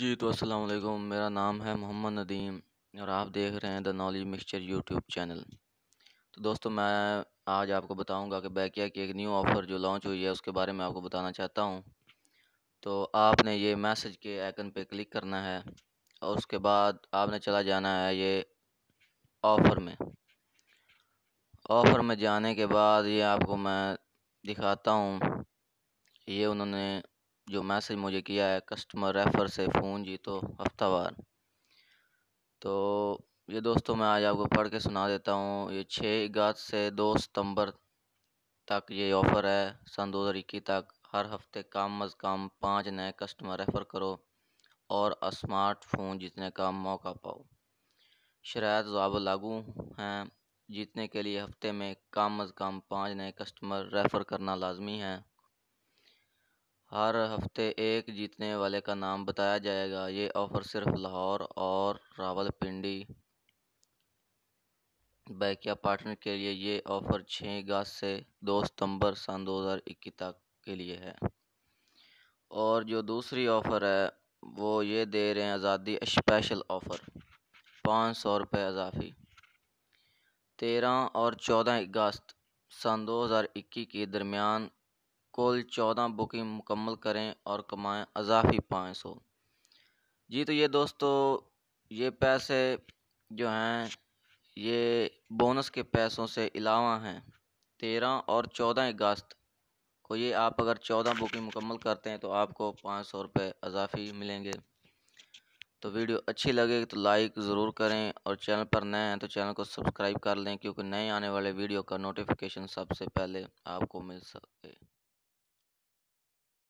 जी तो अस्सलाम वालेकुम मेरा नाम है मोहम्मद नदीम और आप देख रहे हैं the knowledge mixture YouTube channel तो दोस्तों मैं आज आपको बताऊंगा कि बैकिया की एक न्यू ऑफ़र जो लॉन्च हुई है उसके बारे में आपको बताना चाहता हूं तो आपने ये मैसेज के आइकन पे क्लिक करना है और उसके बाद आपने चला जाना है ये ऑफ़र में ऑफ़र में जाने के बाद ये आपको मैं दिखाता हूँ ये उन्होंने जो मैसेज मुझे किया है कस्टमर रेफर से फ़ोन जीतो हफ्तावार तो ये दोस्तों मैं आज आपको पढ़ के सुना देता हूँ ये छः अगस्त से दो सितंबर तक ये ऑफ़र है सन दो हज़ार इक्कीस तक हर हफ्ते कम अज़ कम पाँच नए कस्टमर रेफ़र करो और स्मार्टफोन जीतने का मौका पाओ शरात जवाब लागू हैं जीतने के लिए हफ्ते में कम अज़ कम पाँच नए कस्टमर रेफ़र करना लाजमी है हर हफ्ते एक जीतने वाले का नाम बताया जाएगा ये ऑफ़र सिर्फ लाहौर और रावलपिंडी बैकिया पार्टनर के लिए ये ऑफ़र छः अगस्त से दो सितंबर सन इक्कीस तक के लिए है और जो दूसरी ऑफ़र है वो ये दे रहे हैं आज़ादी स्पेशल ऑफ़र पाँच सौ रुपये अजाफी तेरह और चौदह अगस्त सन 2021 के दरमियान कुल चौदह बुकिंग मुकम्मल करें और कमाएं अजाफी पाँच सौ जी तो ये दोस्तों ये पैसे जो हैं ये बोनस के पैसों से अलावा हैं तेरह और चौदह अगस्त को ये आप अगर चौदह बुकिंग मुकम्मल करते हैं तो आपको पाँच सौ रुपये अजाफी मिलेंगे तो वीडियो अच्छी लगे तो लाइक ज़रूर करें और चैनल पर नए हैं तो चैनल को सब्सक्राइब कर लें क्योंकि नए आने वाले वीडियो का नोटिफिकेशन सबसे पहले आपको मिल सके